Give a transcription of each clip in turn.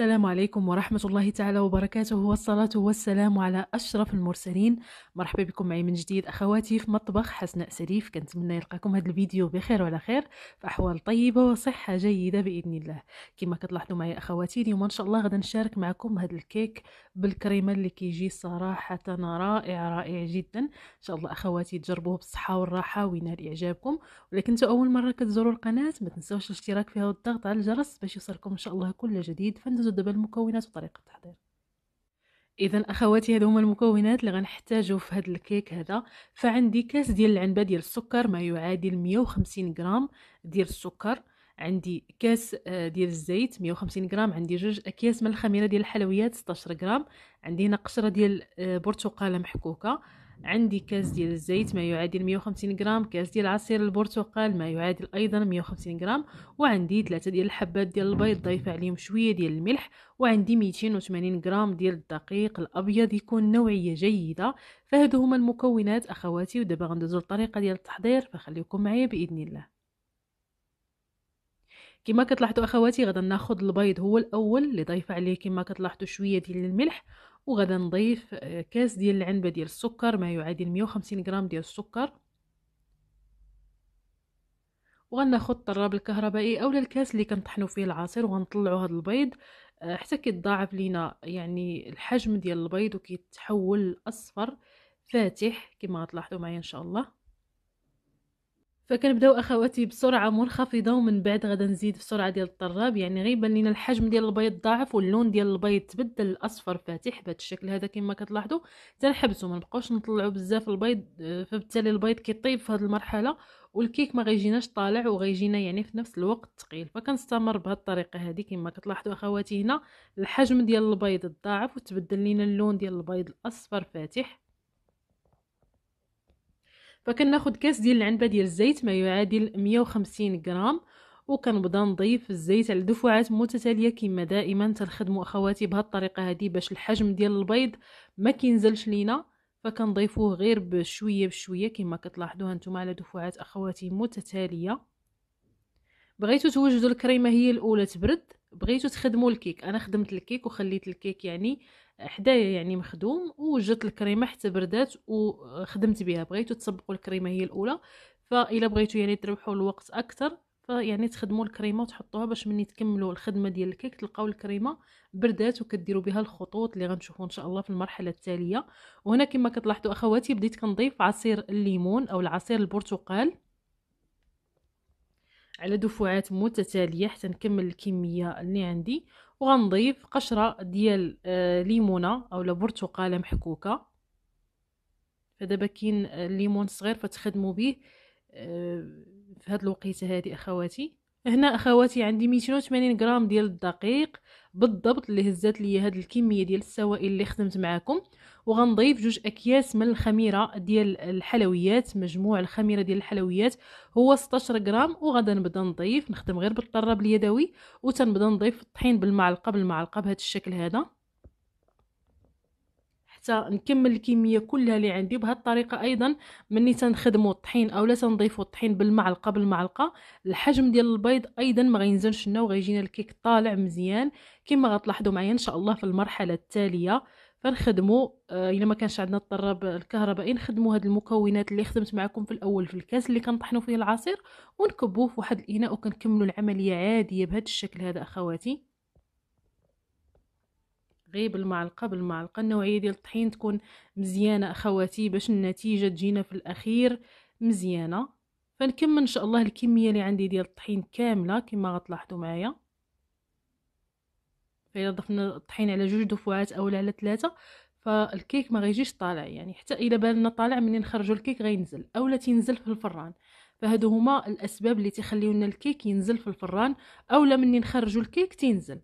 السلام عليكم ورحمة الله تعالى وبركاته والصلاة والسلام على أشرف المرسلين مرحبا بكم معي من جديد أخواتي في مطبخ حسناء سليف كنتمنى يلقاكم هذا الفيديو بخير وعلى خير في أحوال طيبة وصحة جيدة بإذن الله كما كتلاحظوا معي أخواتي اليوم إن شاء الله غدا نشارك معكم هذا الكيك بالكريمة اللي كيجي صراحة رائع رائع جدا إن شاء الله أخواتي تجربوه بالصحة والراحة وينال إعجابكم ولكن أنتوا أول مرة كتزوروا القناة ما تنسوش الاشتراك فيها والضغط على الجرس باش يوصلكم إن شاء الله كل جديد فندزوا غنحتاجو دابا المكونات وطريقه التحضير اذا اخواتي هذو هما المكونات اللي غنحتاجو في هذا الكيك هذا فعندي كاس ديال العنبه ديال السكر ما يعادل 150 غرام ديال السكر عندي كاس آه، ديال الزيت 150 غرام عندي جوج اكياس من الخميره ديال الحلويات 16 غرام عندي هنا قشره ديال آه، برتقاله محكوكه عندي كاس ديال الزيت ما يعادل 150 غرام كاس ديال عصير البرتقال ما يعادل ايضا 150 غرام وعندي ثلاثه ديال الحبات ديال البيض ضايفه عليهم شويه ديال الملح وعندي 280 غرام ديال الدقيق الابيض يكون نوعيه جيده فهادو هما المكونات اخواتي ودابا غندوزو للطريقه ديال التحضير فخليكم معايا باذن الله كما كتلاحظوا اخواتي غدا ناخذ البيض هو الاول اللي ضايفه عليه كما كتلاحظوا شويه ديال الملح وغدا نضيف آه، كاس ديال العنبه ديال السكر ما يعادل 150 غرام ديال السكر وغناخد الطراب الكهربائي اولا الكاس اللي كنطحنوا فيه العصير وغنطلعوا هذا البيض آه، حتى كيتضاعف لينا يعني الحجم ديال البيض وكيتحول اصفر فاتح كما غتلاحظوا معايا ان شاء الله فكنبداو اخواتي بسرعه منخفضه ومن بعد غادا نزيد في السرعه ديال الطراب يعني غيبان لينا الحجم ديال البيض ضاعف واللون ديال البيض تبدل الاصفر فاتح بهذا الشكل هذا كما كتلاحظوا تنحبسوا ما نبقاوش نطلعوا بزاف البيض آه، فبالتالي البيض كيطيب في هذه المرحله والكيك ما غيجيناش طالع وغيجينا يعني في نفس الوقت ثقيل فكنستمر بهذه الطريقه هذه كما كتلاحظوا اخواتي هنا الحجم ديال البيض ضاعف وتبدل لينا اللون ديال البيض الاصفر فاتح فكناخد كاس ديال العنبه ديال الزيت ما يعادل 150 غرام وكنبدا نضيف الزيت على دفعات متتاليه كما دائما تنخدموا اخواتي بهاد الطريقه هذه باش الحجم ديال البيض ما كينزلش لينا فكنضيفوه غير بشويه بشويه كما كتلاحظو هانتوما على دفعات اخواتي متتاليه بغيتو توجدوا الكريمه هي الاولى تبرد بغيتو تخدموا الكيك انا خدمت الكيك وخليت الكيك يعني حدايا يعني مخدوم وجدت الكريمه حتى بردات وخدمت بها بغيتو تسبقوا الكريمه هي الاولى فإلا بغيتو يعني تربحوا الوقت اكثر فيعني تخدموا الكريمه وتحطوها باش مني تكملوا الخدمه ديال الكيك تلقاو الكريمه بردات وكديروا بها الخطوط اللي غنشوفوا ان شاء الله في المرحله التاليه وهنا كما كتلاحظوا اخواتي بديت كنضيف عصير الليمون او العصير البرتقال على دفعات متتاليه حتى نكمل الكميه اللي عندي وغنضيف قشره ديال آه ليمونه اولا برتقاله محكوكه فدابا كاين الليمون آه، صغير فتخدموا به آه في هذه الوقيته هذه اخواتي هنا اخواتي عندي 280 غرام ديال الدقيق بالضبط اللي هزات لي هاد الكميه ديال السوائل اللي خدمت معاكم وغنضيف جوج اكياس من الخميره ديال الحلويات مجموع الخميره ديال الحلويات هو 16 غرام وغادا نبدا نضيف نخدم غير بالطراب اليدوي وتنبدا نضيف الطحين بالمعلقه بالمعلقه بهذا الشكل هذا حتى نكمل الكميه كلها اللي عندي بهذه الطريقه ايضا مني تنخدمو الطحين اولا تنضيفو الطحين بالمعلقه بالمعلقه الحجم ديال البيض ايضا ما غينزلش لنا وغيجينا الكيك طالع مزيان كما غتلاحظوا معايا ان شاء الله في المرحله التاليه فنخدمو آه، الا ما كانش عندنا الطراب الكهربائي نخدمو هاد المكونات اللي خدمت معكم في الاول في الكاس اللي كنطحنو فيه العصير ونكبوه في واحد الاناء وكنكملو العمليه عاديه بهذا الشكل هذا اخواتي غير بالمعلقه بالمعلقه النوعيه ديال الطحين تكون مزيانه اخواتي باش النتيجه تجينا في الاخير مزيانه فنكمل ان شاء الله الكميه اللي عندي ديال الطحين كامله كما غتلاحظوا معايا فإلا ضفنا الطحين على جوج دفعات اولا على ثلاثه فالكيك ما غيجيش طالع يعني حتى الا لنا طالع منين نخرجوا الكيك غينزل اولا تينزل في الفران فهادو هما الاسباب اللي تخليونا الكيك ينزل في الفران اولا منين نخرجوا الكيك تينزل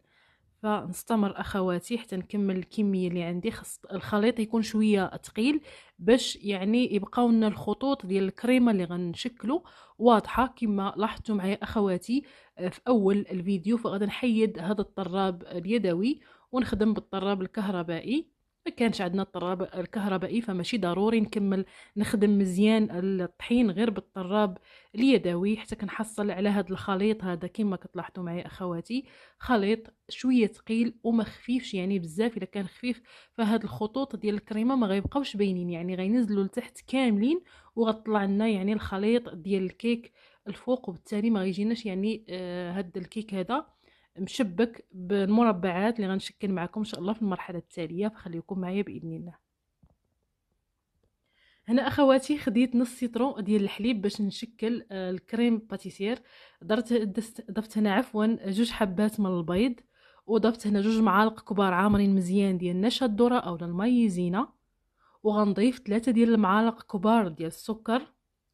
فنستمر اخواتي حتى نكمل الكميه اللي عندي خص الخليط يكون شويه ثقيل باش يعني يبقاو لنا الخطوط ديال الكريمه اللي غنشكلو واضحه كما لاحظتوا معايا اخواتي آه، في اول الفيديو فغادي نحيد هذا الطراب اليدوي ونخدم بالطراب الكهربائي ما كانش عندنا الطراب الكهربائي فماشي ضروري نكمل نخدم مزيان الطحين غير بالطراب اليدوي حتى كنحصل على هذا الخليط هذا كما كتلاحظوا معايا اخواتي خليط شويه ثقيل وما خفيفش يعني بزاف الا كان خفيف فهاد الخطوط ديال الكريمه ما غيبقاوش باينين يعني غينزلوا لتحت كاملين وغطلع لنا يعني الخليط ديال الكيك الفوق وبالتالي ما غيجيناش يعني آه، هاد الكيك هذا مشبك بالمربعات اللي غنشكل معكم ان شاء الله في المرحله التاليه فخليكم معايا باذن الله هنا اخواتي خديت نص سيترون ديال الحليب باش نشكل آه، الكريم باتيسير درت ضفت هنا عفوا جوج حبات من البيض وضفت هنا جوج معالق كبار عامرين مزيان ديال نشا الذره او المايزينا وغنضيف ثلاثة ديال المعالق كبار ديال السكر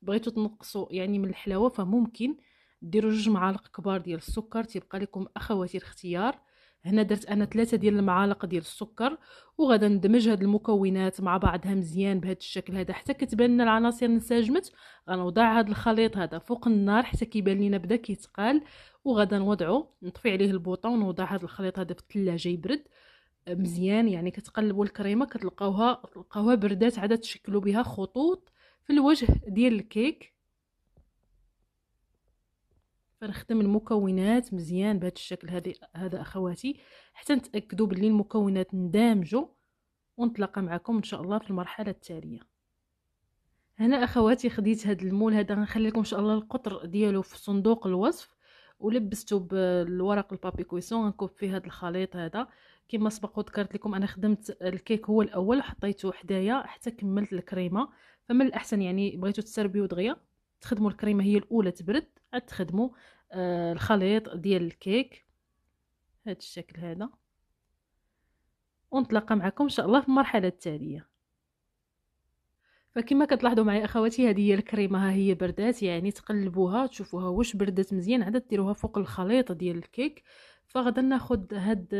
بغيتو تنقصوا يعني من الحلاوه فممكن ديروا جوج معالق كبار ديال السكر تيبقى لكم اخواتي الاختيار هنا درت انا ثلاثة ديال المعالق ديال السكر وغادا ندمج هاد المكونات مع بعضها مزيان بهذا الشكل هذا حتى كتبان لنا العناصر انسجمت غنوضع هاد الخليط هذا فوق النار حتى كيبان لينا بدا كيتقال وغادا نوضعو نطفي عليه البوطه ونوضع هاد الخليط هذا في الثلاجه يبرد مزيان يعني كتقلبوا الكريمه كتلقاوها تلقاوها بردات عاد تشكلوا بها خطوط في الوجه ديال الكيك فنخدم المكونات مزيان بهذا الشكل هذه هذا اخواتي حتى نتاكدوا باللي المكونات اندمجوا ونتلاقى معكم ان شاء الله في المرحله التاليه هنا اخواتي خديت هذا المول هذا غنخلي لكم ان شاء الله القطر ديالو في صندوق الوصف ولبستو بالورق البابي كويسون غنكب فيه هذا الخليط هذا كما سبق وذكرت لكم انا خدمت الكيك هو الاول حطيته حدايا حتى كملت الكريمه فمن الاحسن يعني بغيتو تسربيو دغيا تخدموا الكريمه هي الاولى تبرد عاد تخدموا آه الخليط ديال الكيك هذا الشكل هذا ونتلاقى معكم ان شاء الله في المرحله التاليه فكما كتلاحظوا معايا اخواتي هذه هي الكريمه ها هي بردات يعني تقلبوها تشوفوها واش بردات مزيان عاد ديروها فوق الخليط ديال الكيك فغدا ناخد هاد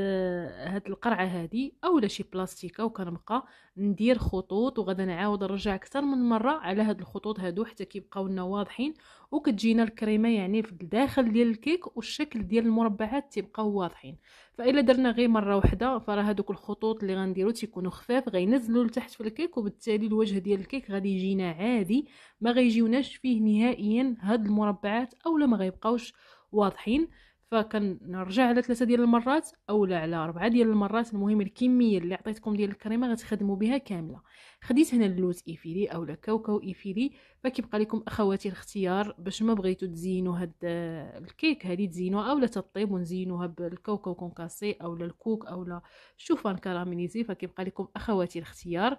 هاد القرعه هادي اولا شي بلاستيكه وكنبقى ندير خطوط وغدا نعاود نرجع اكثر من مره على هاد الخطوط هادو حتى كيبقاو لنا واضحين وكتجينا الكريمه يعني في الداخل ديال الكيك والشكل ديال المربعات تيبقاو واضحين فالا درنا غير مره واحده فراه هادوك الخطوط اللي غنديرو تيكونوا خفاف غينزلوا لتحت في الكيك وبالتالي الوجه ديال الكيك غادي يجينا عادي ما غيجيوناش فيه نهائيا هاد المربعات اولا ما غيبقاوش واضحين فكنرجع على ثلاثه ديال المرات اولا على اربعه ديال المرات المهم الكميه اللي عطيتكم ديال الكريمه غتخدموا بها كامله خديت هنا اللوز ايفيلي اولا كاوكاو ايفيلي فكيبقى لكم اخواتي الاختيار باش ما بغيتوا تزينوا هاد آه، الكيك هادي تزينوها اولا تطيب ونزينوها بالكاوكاو كونكاسي اولا الكوك اولا الشوفان كراميليزي فكيبقى لكم اخواتي الاختيار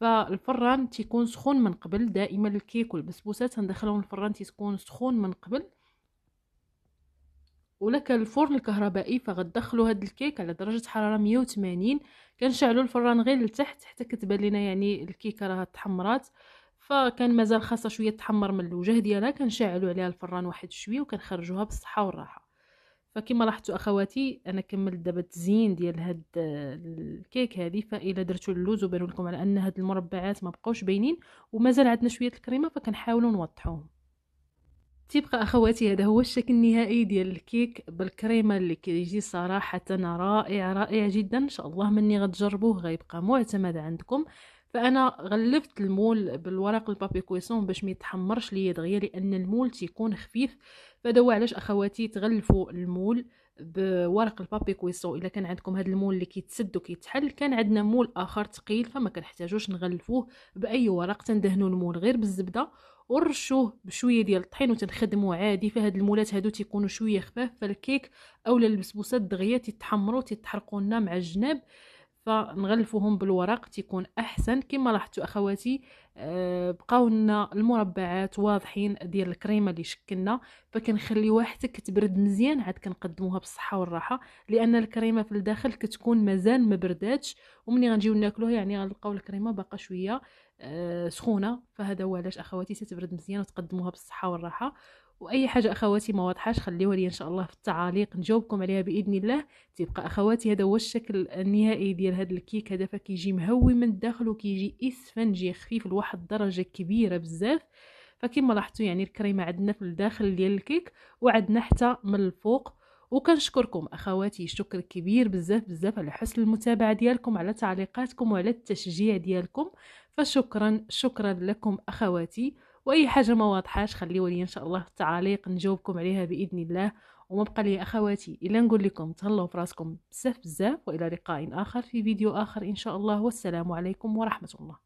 فالفران تيكون سخون من قبل دائما الكيك والبسبوسات تندخلهم الفران تيكون سخون من قبل ولك الفرن الكهربائي فغتدخلوا هاد الكيك على درجه حراره 180 كنشعلوا الفران غير لتحت حتى كتبان لنا يعني الكيكه راه تحمرات فكان مازال خاصها شويه تحمر من الوجه ديالها كنشعلوا عليها الفران واحد شويه وكنخرجوها بالصحه والراحه فكما لاحظتوا اخواتي انا كملت دابا التزيين ديال هاد الكيك هذه فالا درتو اللوز وبانوا لكم على ان هاد المربعات ما بقاوش باينين ومازال عندنا شويه الكريمه فكنحاولوا نوضحوهم تبقى اخواتي هذا هو الشكل النهائي ديال الكيك بالكريمه اللي كيجي صراحه رائع رائع جدا ان شاء الله مني غتجربوه غيبقى معتمد عندكم فانا غلفت المول بالورق البابي كويسون باش ما يتحمرش ليا دغيا لان المول تيكون خفيف فدوا علاش اخواتي تغلفوا المول بورق البابي كويسو الا كان عندكم هذا المول اللي كيتسد وكيتحل كان عندنا مول اخر ثقيل فما كنحتاجوش نغلفوه باي ورق تندهنوا المول غير بالزبده ورشوه بشويه ديال الطحين وتنخدموا عادي فهاد المولات هادو تيكونوا شويه خفاف فالكيك اولا البسبوسات دغيا تيتحمروا تيتحرقوا لنا مع الجناب فنغلفوهم بالورق تيكون احسن كما لاحظتوا اخواتي آه، بقاو لنا المربعات واضحين ديال الكريمه اللي شكلنا فكنخليوها حتى كتبرد مزيان عاد كنقدموها بالصحه والراحه لان الكريمه في الداخل كتكون مازال ما برداتش ومني غنجيو ناكلوها يعني غنلقاو الكريمه باقا شويه آه، سخونه فهذا هو علاش اخواتي تتبرد مزيان وتقدموها بالصحه والراحه واي حاجه اخواتي ما واضحاش خليوها لي ان شاء الله في التعاليق نجاوبكم عليها باذن الله تبقى اخواتي هذا هو الشكل النهائي ديال هذا الكيك هذا فكيجي مهوي من الداخل وكيجي اسفنجي خفيف لواحد الدرجه كبيره بزاف فكما لاحظتوا يعني الكريمه عندنا في الداخل ديال الكيك وعندنا حتى من الفوق وكنشكركم اخواتي شكر كبير بزاف بزاف على حسن المتابعه ديالكم على تعليقاتكم وعلى التشجيع ديالكم فشكرا شكرا لكم اخواتي واي حاجه ما واضحاش خليوا لي ان شاء الله في التعاليق نجاوبكم عليها باذن الله وما بقى لي اخواتي الا نقول لكم تهلاو في راسكم بزاف بزاف والى لقاء اخر في فيديو اخر ان شاء الله والسلام عليكم ورحمه الله